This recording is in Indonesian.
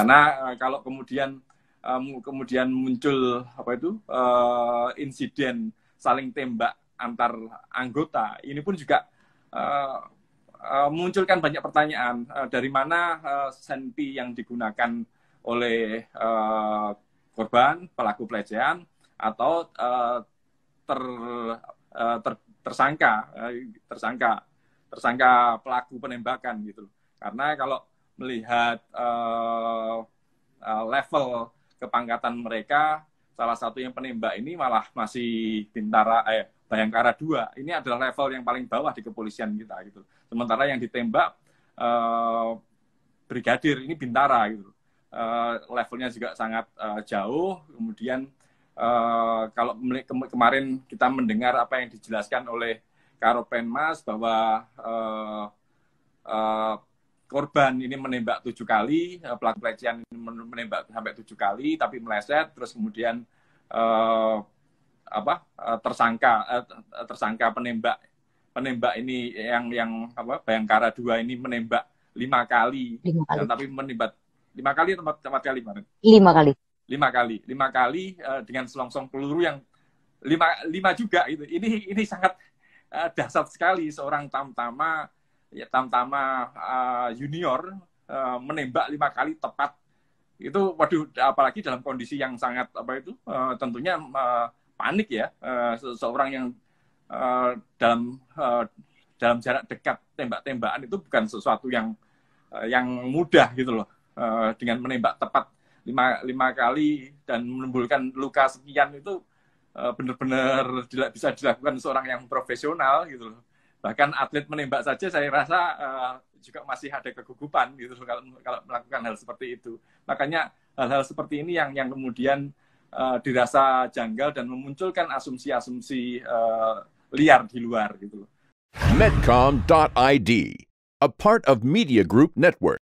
Karena eh, kalau kemudian eh, kemudian muncul apa itu uh, insiden saling tembak antar anggota, ini pun juga uh, munculkan banyak pertanyaan dari mana uh, senpi yang digunakan oleh uh, korban pelaku pelecehan atau uh, ter, uh, ter tersangka uh, tersangka tersangka pelaku penembakan gitu Karena kalau melihat uh, uh, level kepangkatan mereka salah satu yang penembak ini malah masih bintara eh bayangkara dua ini adalah level yang paling bawah di kepolisian kita gitu sementara yang ditembak uh, brigadir ini bintara gitu uh, levelnya juga sangat uh, jauh kemudian uh, kalau kemarin kita mendengar apa yang dijelaskan oleh Karopenmas bahwa uh, uh, korban ini menembak tujuh kali, eh, pelaku pelecehan ini menembak sampai tujuh kali, tapi meleset, terus kemudian eh, apa eh, tersangka eh, tersangka penembak penembak ini yang yang apa Bayangkara dua ini menembak lima kali, kali. tapi menembak lima kali atau empat, kali Lima kali. Lima kali, lima kali eh, dengan selongsong peluru yang lima lima juga itu. Ini ini sangat eh, dahsyat sekali seorang tamtama ya, Tamtama uh, Junior uh, menembak lima kali tepat itu waduh apalagi dalam kondisi yang sangat apa itu uh, tentunya uh, panik ya uh, se seorang yang uh, dalam uh, dalam jarak dekat tembak-tembakan itu bukan sesuatu yang uh, yang mudah gitu loh uh, dengan menembak tepat lima lima kali dan menimbulkan luka sekian itu benar-benar tidak bisa dilakukan seorang yang profesional gitu loh bahkan atlet menembak saja saya rasa uh, juga masih ada kegugupan gitu kalau kalau melakukan hal seperti itu makanya hal-hal seperti ini yang yang kemudian uh, dirasa janggal dan memunculkan asumsi-asumsi uh, liar di luar gitu Medcom.id a part of Media Group Network